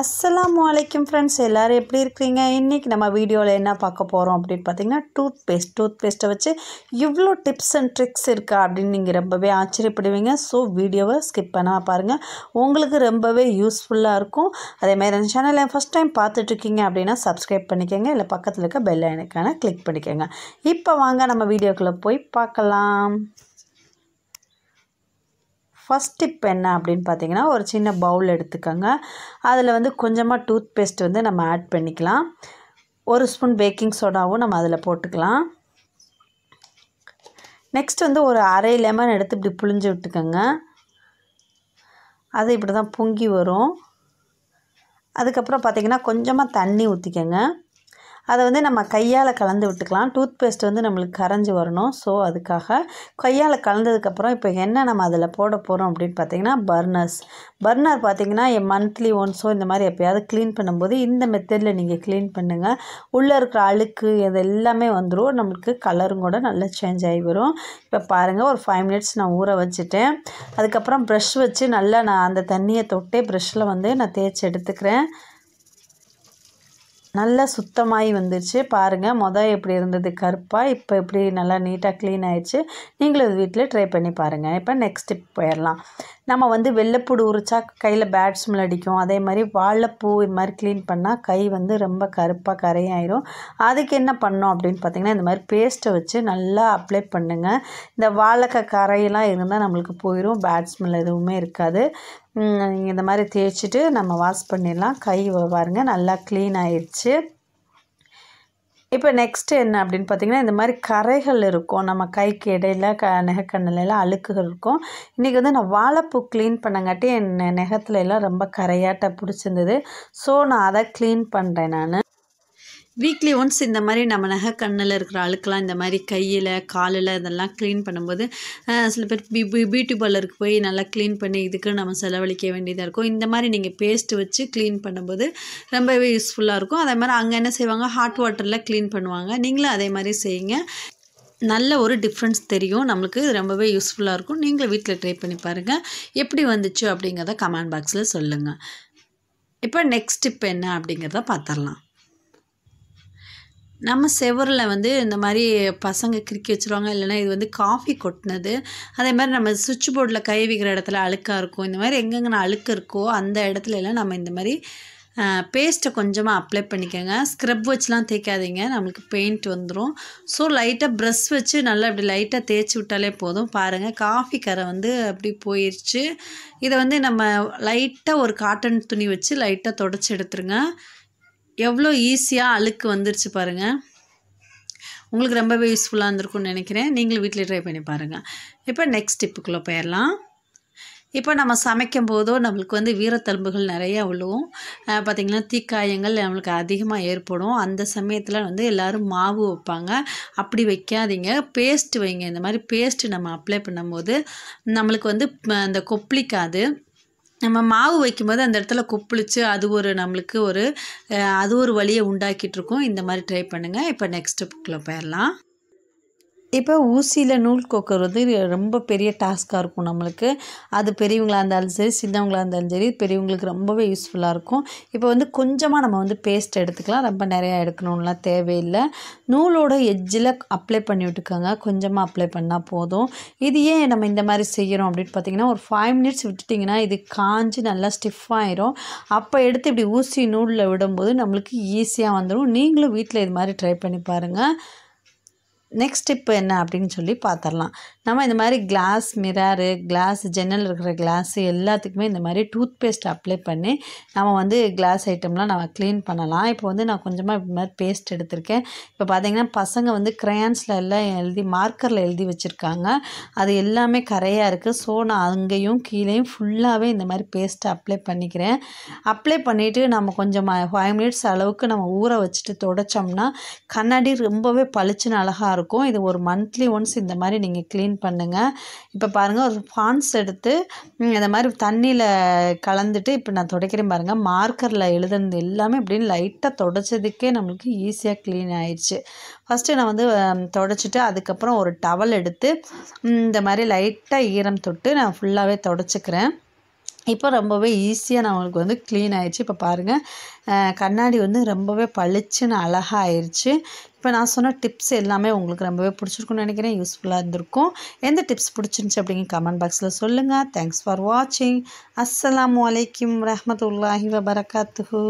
அஸ்லாம் வலைக்கும் ஃப்ரெண்ட்ஸ் எல்லோரும் எப்படி இருக்கிறீங்க இன்றைக்கி நம்ம வீடியோவில் என்ன பார்க்க போகிறோம் அப்படின்னு பார்த்தீங்கன்னா டூத் பேஸ்ட் டூத் பேஸ்ட்டை வச்சு இவ்வளோ டிப்ஸ் அண்ட் ட்ரிக்ஸ் இருக்கா அப்படின்னு நீங்கள் ரொம்பவே ஆச்சரியப்படுவீங்க ஸோ வீடியோவை ஸ்கிப் பண்ணால் பாருங்கள் உங்களுக்கு ரொம்பவே யூஸ்ஃபுல்லாக இருக்கும் அதேமாதிரி அந்த சேனலை ஃபஸ்ட் டைம் பார்த்துட்ருக்கீங்க அப்படின்னா சப்ஸ்கிரைப் பண்ணிக்கோங்க இல்லை பக்கத்தில் இருக்க பெல் ஐனுக்கான கிளிக் பண்ணிக்கோங்க இப்போ வாங்க நம்ம வீடியோக்குள்ளே போய் பார்க்கலாம் ஃபஸ்ட் டிப் என்ன அப்படின்னு பார்த்தீங்கன்னா ஒரு சின்ன பவுல் எடுத்துக்கோங்க அதில் வந்து கொஞ்சமாக டூத் பேஸ்ட் வந்து நம்ம ஆட் பண்ணிக்கலாம் ஒரு ஸ்பூன் பேக்கிங் சோடாவும் நம்ம அதில் போட்டுக்கலாம் நெக்ஸ்ட் வந்து ஒரு அரை லெமன் எடுத்து இப்படி புழிஞ்சு விட்டுக்கோங்க அது இப்படி தான் பொங்கி வரும் அதுக்கப்புறம் பார்த்திங்கன்னா கொஞ்சமாக தண்ணி ஊற்றிக்கோங்க அதை வந்து நம்ம கையால் கலந்து விட்டுக்கலாம் டூத் பேஸ்ட் வந்து நம்மளுக்கு கரைஞ்சி வரணும் ஸோ அதுக்காக கையால் கலந்ததுக்கப்புறம் இப்போ என்ன நம்ம அதில் போட போகிறோம் அப்படின்னு பார்த்தீங்கன்னா பர்னர்ஸ் பர்னர் பார்த்தீங்கன்னா மந்த்லி ஒன்ஸோ இந்த மாதிரி எப்போயாவது க்ளீன் பண்ணும்போது இந்த மெத்தடில் நீங்கள் க்ளீன் பண்ணுங்கள் உள்ளே இருக்கிற அழுக்கு இது எல்லாமே வந்துடும் நம்மளுக்கு கலரும் கூட நல்லா சேஞ்ச் ஆகி வரும் இப்போ பாருங்கள் ஒரு ஃபைவ் மினிட்ஸ் நான் ஊற வச்சுட்டேன் அதுக்கப்புறம் ப்ரெஷ் வச்சு நல்லா நான் அந்த தண்ணியை தொட்டே ப்ரெஷ்ஷில் வந்து நான் தேய்ச்சி எடுத்துக்கிறேன் நல்லா சுத்தமாகி வந்துருச்சு பாருங்கள் மொதல் எப்படி இருந்தது கருப்பாக இப்போ எப்படி நல்லா நீட்டாக க்ளீன் ஆகிடுச்சு நீங்களும் இது வீட்டில் ட்ரை பண்ணி பாருங்கள் இப்போ நெக்ஸ்ட் டிப் போயிடலாம் நம்ம வந்து வெள்ளைப்பூடு உரிச்சா கையில் பேட் அடிக்கும் அதே மாதிரி வாழைப்பூ இது மாதிரி க்ளீன் பண்ணால் கை வந்து ரொம்ப கருப்பாக கரையாயிரும் அதுக்கு என்ன பண்ணோம் அப்படின்னு பார்த்திங்கன்னா இந்த மாதிரி பேஸ்ட்டை வச்சு நல்லா அப்ளை பண்ணுங்கள் இந்த வாழைக்காய் கரையெல்லாம் இருந்தால் நம்மளுக்கு போயிடும் பேட் எதுவுமே இருக்காது இந்த மாதிரி தேய்ச்சிட்டு நம்ம வாஷ் பண்ணிடலாம் கை பாருங்கள் நல்லா க்ளீன் ஆயிடுச்சு இப்போ நெக்ஸ்ட்டு என்ன அப்படின்னு பார்த்திங்கன்னா இந்த மாதிரி கரைகள் இருக்கும் நம்ம கைக்கு இடையில் க நெகக்கண்ணிலலாம் அழுக்குகள் இருக்கும் இன்றைக்கி வந்து நான் வாழைப்பூ க்ளீன் பண்ணங்காட்டி என் நெகத்துல எல்லாம் ரொம்ப கரையாட்ட பிடிச்சிருந்தது ஸோ நான் அதை க்ளீன் பண்ணுறேன் நான் வீக்லி ஒன்ஸ் இந்த மாதிரி நம்ம நகை கண்ணில் இருக்கிற ஆளுக்கெல்லாம் இந்த மாதிரி கையில் காலில் இதெல்லாம் க்ளீன் பண்ணும்போது சில பேர் பி பியூட்டி பார்லருக்கு போய் நல்லா க்ளீன் பண்ணி இதுக்கு நம்ம செலவழிக்க வேண்டியதாக இருக்கும் இந்த மாதிரி நீங்கள் பேஸ்ட் வச்சு க்ளீன் பண்ணும்போது ரொம்பவே யூஸ்ஃபுல்லாக இருக்கும் அதே மாதிரி அங்கே என்ன செய்வாங்க ஹாட் வாட்டரில் க்ளீன் பண்ணுவாங்க நீங்களும் அதே மாதிரி செய்யுங்க நல்ல ஒரு டிஃப்ரென்ஸ் தெரியும் நம்மளுக்கு ரொம்பவே யூஸ்ஃபுல்லாக இருக்கும் நீங்களும் வீட்டில் ட்ரை பண்ணி பாருங்கள் எப்படி வந்துச்சு அப்படிங்கிறத கமெண்ட் பாக்ஸில் சொல்லுங்கள் இப்போ நெக்ஸ்ட் டிப் என்ன அப்படிங்கிறத பார்த்துடலாம் நம்ம செவரில் வந்து இந்த மாதிரி பசங்க கிறுக்கி வச்சுருவாங்க இல்லைனா இது வந்து காஃபி கொட்டினது அதே மாதிரி நம்ம சுவிட்ச் போர்டில் கை வைக்கிற இடத்துல அழுக்காக இருக்கும் இந்த மாதிரி எங்கெங்கே அழுக்கு இருக்கோ அந்த இடத்துல எல்லாம் நம்ம இந்த மாதிரி பேஸ்ட்டை கொஞ்சமாக அப்ளை பண்ணிக்கோங்க ஸ்க்ரப் வச்சுலாம் தேய்க்காதீங்க நம்மளுக்கு பெயிண்ட் வந்துடும் ஸோ லைட்டாக ப்ரெஷ் வச்சு நல்லா அப்படி லைட்டாக தேய்ச்சி விட்டாலே போதும் பாருங்கள் காஃபி கரை வந்து அப்படி போயிடுச்சு இதை வந்து நம்ம லைட்டாக ஒரு காட்டன் துணி வச்சு லைட்டாக தொடச்சி எடுத்துருங்க எவ்வளோ ஈஸியாக அழுக்கு வந்துருச்சு பாருங்கள் உங்களுக்கு ரொம்பவே யூஸ்ஃபுல்லாக இருந்திருக்கும்னு நினைக்கிறேன் நீங்களும் வீட்டில் ட்ரை பண்ணி பாருங்கள் இப்போ நெக்ஸ்ட் டிப்புக்குள்ளே போயிடலாம் இப்போ நம்ம சமைக்கும் போதோ நம்மளுக்கு வந்து வீரத்தழும்புகள் நிறையா விழுவும் பார்த்திங்கன்னா தீக்காயங்கள் நம்மளுக்கு அதிகமாக ஏற்படும் அந்த சமயத்தில் வந்து எல்லோரும் மாவு வைப்பாங்க அப்படி வைக்காதீங்க பேஸ்ட்டு வைங்க இந்த மாதிரி பேஸ்ட்டு நம்ம அப்ளை பண்ணும்போது நம்மளுக்கு வந்து அந்த கொப்பளிக்காது நம்ம மாவு வைக்கும்போது அந்த இடத்துல கொப்புளிச்சு அது ஒரு நம்மளுக்கு ஒரு அது ஒரு வழியை உண்டாக்கிட்டுருக்கோம் இந்த மாதிரி ட்ரை பண்ணுங்கள் இப்போ நெக்ஸ்ட் ஸ்டெப்புக்குள்ளே போயிடலாம் இப்போ ஊசியில் நூல் கொக்கிறது ரொம்ப பெரிய டாஸ்க்காக இருக்கும் நம்மளுக்கு அது பெரியவங்களாக இருந்தாலும் சரி சின்னவங்களாக இருந்தாலும் சரி பெரியவங்களுக்கு ரொம்பவே யூஸ்ஃபுல்லாக இருக்கும் இப்போ வந்து கொஞ்சமாக நம்ம வந்து பேஸ்ட் எடுத்துக்கலாம் ரொம்ப நிறையா எடுக்கணும்லாம் தேவையில்லை நூலோட எஜ்ஜில் அப்ளை பண்ணி விட்டுக்கோங்க கொஞ்சமாக அப்ளை பண்ணால் போதும் இது ஏன் நம்ம இந்த மாதிரி செய்கிறோம் அப்படின்னு பார்த்தீங்கன்னா ஒரு ஃபைவ் மினிட்ஸ் விட்டுட்டிங்கன்னா இது காஞ்சி நல்லா ஸ்டிஃபாயிரும் அப்போ எடுத்து இப்படி ஊசி நூலில் விடும்போது நம்மளுக்கு ஈஸியாக வந்துடும் நீங்களும் வீட்டில் இது மாதிரி ட்ரை பண்ணி பாருங்கள் நெக்ஸ்ட் ஸ்டெப்பு என்ன அப்படின்னு சொல்லி பார்த்துடலாம் நம்ம இந்த மாதிரி கிளாஸ் மிராரு கிளாஸ் ஜன்னல் இருக்கிற கிளாஸு எல்லாத்துக்குமே இந்த மாதிரி டூத் பேஸ்ட் அப்ளை பண்ணி நம்ம வந்து கிளாஸ் ஐட்டம்லாம் நம்ம க்ளீன் பண்ணலாம் இப்போ வந்து நான் கொஞ்சமாக இப்போ மாதிரி பேஸ்ட் எடுத்திருக்கேன் இப்போ பார்த்திங்கன்னா பசங்க வந்து க்ரையான்ஸில் எல்லாம் எழுதி மார்க்கரில் எழுதி வச்சுருக்காங்க அது எல்லாமே கரையாக இருக்குது ஸோ நான் அங்கேயும் கீழேயும் ஃபுல்லாகவே இந்த மாதிரி பேஸ்ட்டை அப்ளை பண்ணிக்கிறேன் அப்ளை பண்ணிவிட்டு நம்ம கொஞ்சம் ஃபைவ் மினிட்ஸ் அளவுக்கு நம்ம ஊற வச்சுட்டு தொடச்சோம்னா கண்ணாடி ரொம்பவே பளிச்சுன்னு அழகாக இருக்கும் இது ஒரு மந்த்லி ஒன்ஸ் இந்த மாதிரி நீங்கள் க்ளீன் பண்ணுங்கள் இப்போ பாருங்கள் ஒரு ஃபான்ஸ் எடுத்து இந்த மாதிரி தண்ணியில் கலந்துட்டு இப்போ நான் துடைக்கிறேன் பாருங்கள் மார்க்கரில் எழுதுனது எல்லாமே அப்படின்னு லைட்டாக தொடச்சதுக்கே நம்மளுக்கு ஈஸியாக க்ளீன் ஆயிடுச்சு ஃபஸ்ட்டு நான் வந்து தொடச்சிட்டு அதுக்கப்புறம் ஒரு டவல் எடுத்து இந்த மாதிரி லைட்டாக ஈரம் தொட்டு நான் ஃபுல்லாகவே தொடச்சிக்கிறேன் இப்போ ரொம்பவே ஈஸியாக நம்மளுக்கு வந்து க்ளீன் ஆயிடுச்சு இப்போ பாருங்கள் கண்ணாடி வந்து ரொம்பவே பளிச்சுன்னு அழகாக ஆயிடுச்சு இப்போ நான் சொன்ன டிப்ஸ் எல்லாமே உங்களுக்கு ரொம்பவே பிடிச்சிருக்குன்னு நினைக்கிறேன் யூஸ்ஃபுல்லாக இருந்திருக்கும் எந்த டிப்ஸ் பிடிச்சிருந்துச்சி அப்படிங்க கமெண்ட் பாக்ஸில் சொல்லுங்கள் தேங்க்ஸ் ஃபார் வாட்சிங் அஸ்லாம் வலைக்கம் ரஹமத்துல்லாஹி வபரகாத்துஹூ